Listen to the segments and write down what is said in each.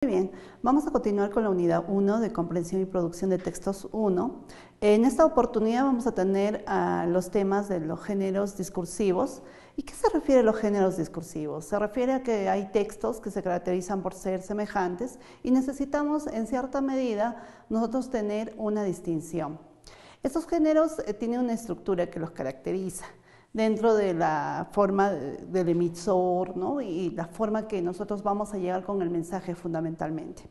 Muy bien, vamos a continuar con la unidad 1 de comprensión y producción de textos 1. En esta oportunidad vamos a tener ah, los temas de los géneros discursivos. ¿Y qué se refiere a los géneros discursivos? Se refiere a que hay textos que se caracterizan por ser semejantes y necesitamos en cierta medida nosotros tener una distinción. Estos géneros eh, tienen una estructura que los caracteriza dentro de la forma del emisor ¿no? y la forma que nosotros vamos a llegar con el mensaje fundamentalmente.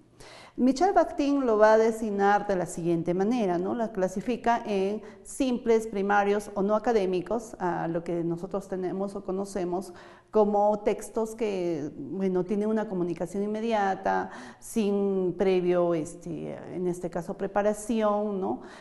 Michel Bakhtin lo va a designar de la siguiente manera, ¿no? La clasifica en simples, primarios o no académicos, a lo que nosotros tenemos o conocemos como textos que, no tienen una comunicación inmediata, sin previo, este, en este caso, preparación,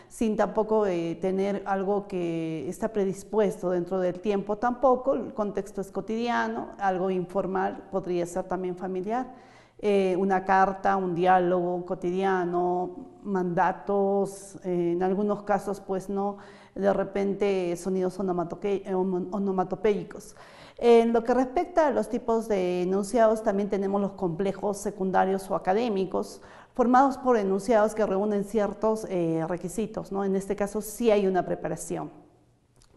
Sin tampoco eh, tener algo que está predispuesto dentro del tiempo tampoco, el contexto es cotidiano, algo informal, podría ser también familiar. Eh, una carta, un diálogo cotidiano, mandatos, eh, en algunos casos pues no, de repente sonidos onomatopélicos. En lo que respecta a los tipos de enunciados, también tenemos los complejos secundarios o académicos, formados por enunciados que reúnen ciertos eh, requisitos. ¿no? En este caso sí hay una preparación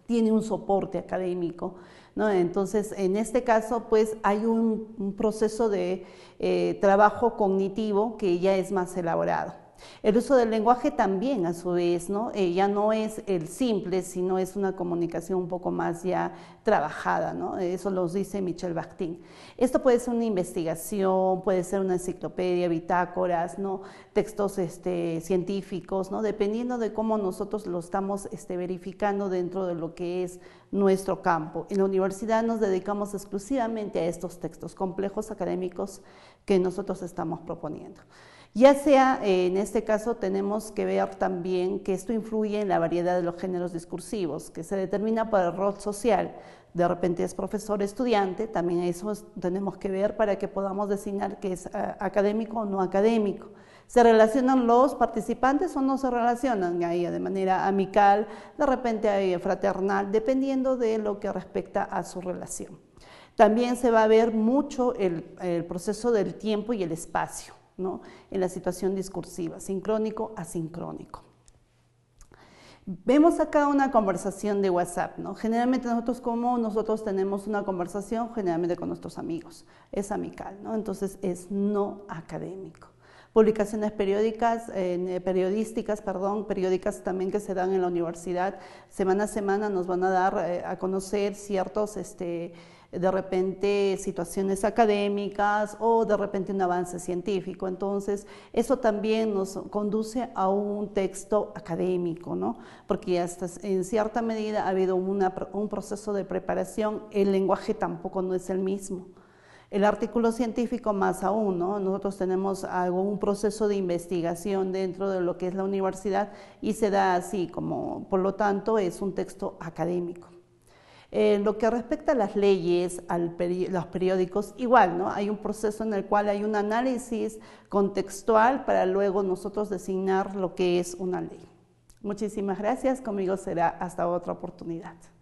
tiene un soporte académico. Entonces, en este caso, pues hay un, proceso de eh, trabajo cognitivo que ya es más elaborado. El uso del lenguaje también, a su vez, eh, ya no es el simple, sino es una comunicación un poco más ya trabajada, Eso lo dice Michel Bakhtin. Esto puede ser una investigación, puede ser una enciclopedia, bitácoras, ¿no? Textos este, científicos, Dependiendo de cómo nosotros lo estamos este, verificando dentro de lo que es nuestro campo. En la universidad nos dedicamos exclusivamente a estos textos complejos académicos que nosotros estamos proponiendo. Ya sea, eh, en este caso, tenemos que ver también que esto influye en la variedad de los géneros discursivos, que se determina por el rol social. De repente es profesor, estudiante, también eso tenemos que ver para que podamos designar que es eh, académico o no académico. ¿Se relacionan los participantes o no se relacionan? Ahí de manera amical, de repente fraternal, dependiendo de lo que respecta a su relación. También se va a ver mucho el proceso del tiempo y el espacio en la situación discursiva, sincrónico, asincrónico. Vemos acá una conversación de WhatsApp, ¿no? Generalmente nosotros como nosotros tenemos una conversación generalmente con nuestros amigos, es amical, ¿no? Entonces es no académico publicaciones periódicas, eh, periodísticas, perdón, periódicas también que se dan en la universidad. Semana a semana nos van a dar eh, a conocer ciertos, este, de repente, situaciones académicas o de repente un avance científico. Entonces, eso también nos conduce a un texto académico, ¿no? Porque hasta en cierta medida ha habido un proceso de preparación, el lenguaje tampoco no es el mismo. El artículo científico más aún, Nosotros tenemos un proceso de investigación dentro de lo que es la universidad y se da así, como por lo tanto es un texto académico. lo que respecta a las leyes, a los periódicos, igual, ¿no? Hay un proceso en el cual hay un análisis contextual para luego nosotros designar lo que es una ley. Muchísimas gracias, conmigo será hasta otra oportunidad.